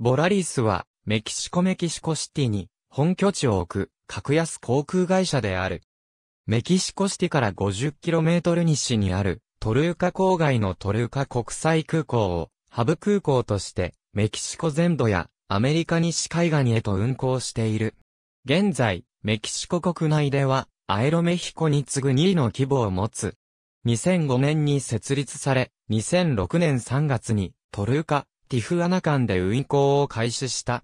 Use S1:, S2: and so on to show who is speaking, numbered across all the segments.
S1: ボラリスは、メキシコメキシコシティに本拠地を置く格安航空会社である。メキシコシティから 50km 西にあるトルーカ郊外のトルーカ国際空港をハブ空港としてメキシコ全土やアメリカ西海岸へと運航している。現在、メキシコ国内ではアエロメヒコに次ぐ2位の規模を持つ。2005年に設立され、2006年3月にトルーカティフアナ間で運行を開始した。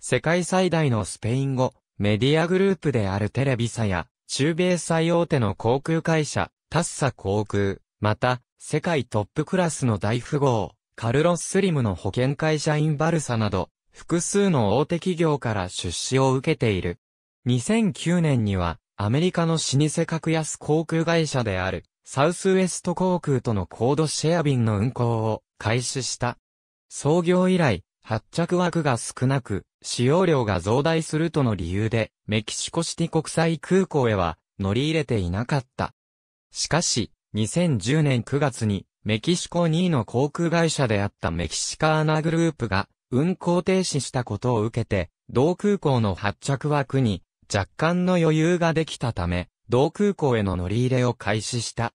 S1: 世界最大のスペイン語、メディアグループであるテレビサや、中米最大手の航空会社、タッサ航空、また、世界トップクラスの大富豪、カルロス・スリムの保険会社インバルサなど、複数の大手企業から出資を受けている。2009年には、アメリカの老舗格安航空会社である、サウスウエスト航空とのコードシェア便の運航を開始した。創業以来、発着枠が少なく、使用量が増大するとの理由で、メキシコシティ国際空港へは乗り入れていなかった。しかし、2010年9月に、メキシコ2位の航空会社であったメキシカーナグループが、運航停止したことを受けて、同空港の発着枠に、若干の余裕ができたため、同空港への乗り入れを開始した。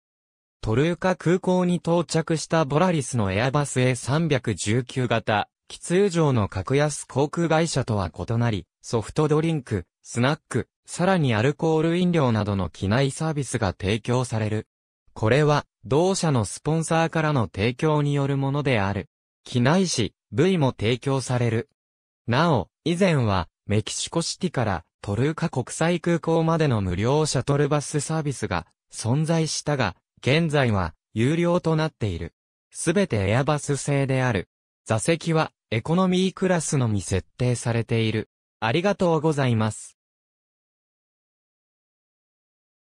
S1: トルーカ空港に到着したボラリスのエアバス A319 型、機通常の格安航空会社とは異なり、ソフトドリンク、スナック、さらにアルコール飲料などの機内サービスが提供される。これは、同社のスポンサーからの提供によるものである。機内紙、部位も提供される。なお、以前は、メキシコシティからトルーカ国際空港までの無料シャトルバスサービスが存在したが、現在は有料となっている。すべてエアバス製である。座席はエコノミークラスのみ設定されている。ありがとうございます。